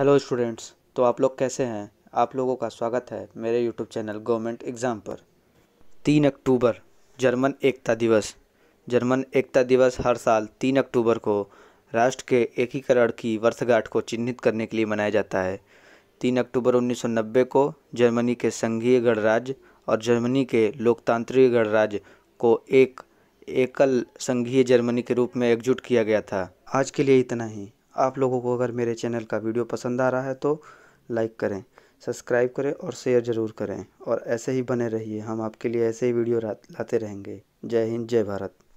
hello students तो आप लोग कैसे हैं आप लोगों का स्वागत है मेरे यूट्यूब चैनल गवर्नमेंट एग्ज़ाम पर तीन अक्टूबर जर्मन एकता दिवस जर्मन एकता दिवस हर साल तीन अक्टूबर को राष्ट्र के एकीकरण की वर्षगांठ को चिन्हित करने के लिए मनाया जाता है तीन अक्टूबर 1990 को जर्मनी के संघीय गणराज्य और जर्मनी के लोकतांत्रिक गणराज्य को एक एकल संघीय जर्मनी के रूप में एकजुट किया गया था आज के लिए इतना ही आप लोगों को अगर मेरे चैनल का वीडियो पसंद आ रहा है तो लाइक करें सब्सक्राइब करें और शेयर ज़रूर करें और ऐसे ही बने रहिए हम आपके लिए ऐसे ही वीडियो लाते रहेंगे जय हिंद जय भारत